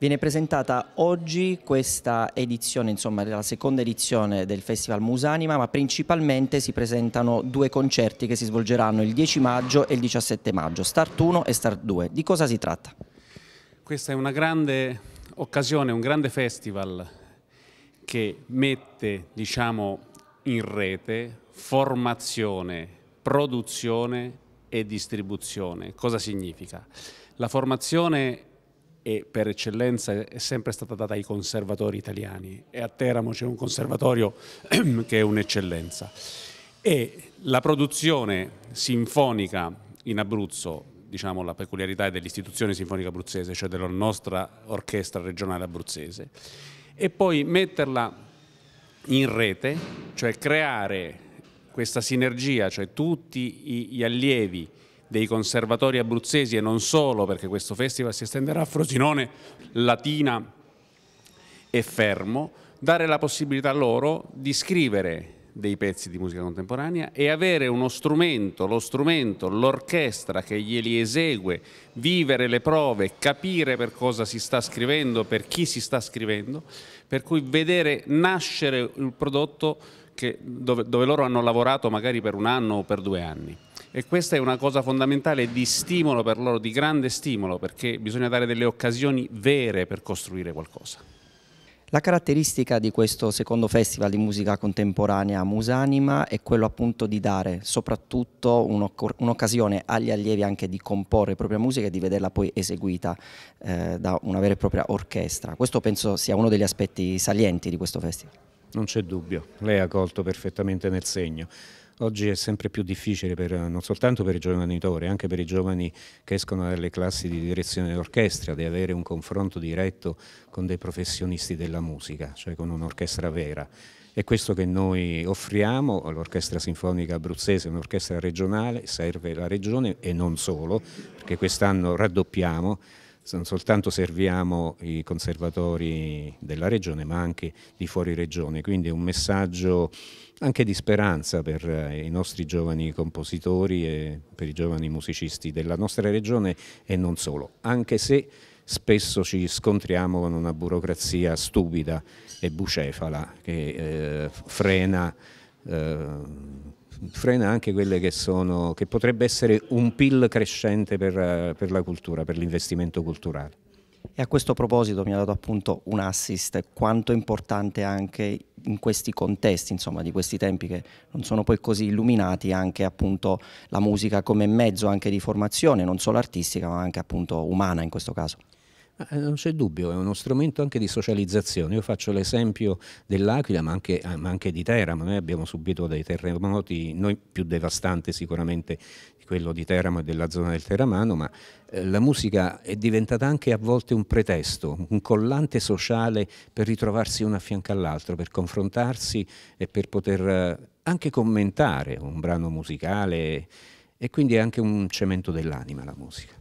Viene presentata oggi questa edizione, insomma la seconda edizione del Festival Musanima, ma principalmente si presentano due concerti che si svolgeranno il 10 maggio e il 17 maggio, Start 1 e Start 2. Di cosa si tratta? Questa è una grande occasione, un grande festival che mette diciamo, in rete formazione, produzione e distribuzione. Cosa significa? La formazione e per eccellenza è sempre stata data ai conservatori italiani e a Teramo c'è un conservatorio che è un'eccellenza. E la produzione sinfonica in Abruzzo, diciamo la peculiarità dell'istituzione sinfonica abruzzese, cioè della nostra orchestra regionale abruzzese, e poi metterla in rete, cioè creare questa sinergia, cioè tutti gli allievi dei conservatori abruzzesi e non solo, perché questo festival si estenderà a Frosinone, Latina e Fermo, dare la possibilità loro di scrivere dei pezzi di musica contemporanea e avere uno strumento, lo strumento, l'orchestra che glieli esegue, vivere le prove, capire per cosa si sta scrivendo, per chi si sta scrivendo, per cui vedere nascere il prodotto che, dove, dove loro hanno lavorato magari per un anno o per due anni e questa è una cosa fondamentale di stimolo per loro, di grande stimolo, perché bisogna dare delle occasioni vere per costruire qualcosa. La caratteristica di questo secondo festival di musica contemporanea Musanima è quello appunto di dare soprattutto un'occasione agli allievi anche di comporre propria musica e di vederla poi eseguita eh, da una vera e propria orchestra. Questo penso sia uno degli aspetti salienti di questo festival. Non c'è dubbio, lei ha colto perfettamente nel segno oggi è sempre più difficile per, non soltanto per i giovani autori, anche per i giovani che escono dalle classi di direzione d'orchestra, di avere un confronto diretto con dei professionisti della musica, cioè con un'orchestra vera. È questo che noi offriamo, l'Orchestra Sinfonica Abruzzese è un'orchestra regionale, serve la regione e non solo, perché quest'anno raddoppiamo non soltanto serviamo i conservatori della regione ma anche di fuori regione, quindi è un messaggio anche di speranza per eh, i nostri giovani compositori e per i giovani musicisti della nostra regione e non solo, anche se spesso ci scontriamo con una burocrazia stupida e bucefala che eh, frena eh, frena anche quelle che sono, che potrebbe essere un PIL crescente per, per la cultura, per l'investimento culturale. E a questo proposito mi ha dato appunto un assist, quanto è importante anche in questi contesti, insomma, di questi tempi che non sono poi così illuminati, anche appunto la musica come mezzo anche di formazione, non solo artistica, ma anche appunto umana in questo caso. Eh, non c'è dubbio, è uno strumento anche di socializzazione. Io faccio l'esempio dell'Aquila, ma anche, ma anche di Teramo. Noi abbiamo subito dei terremoti, noi più devastante sicuramente quello di Teramo e della zona del Teramano, ma eh, la musica è diventata anche a volte un pretesto, un collante sociale per ritrovarsi uno a fianco all'altro, per confrontarsi e per poter eh, anche commentare un brano musicale e quindi è anche un cemento dell'anima la musica.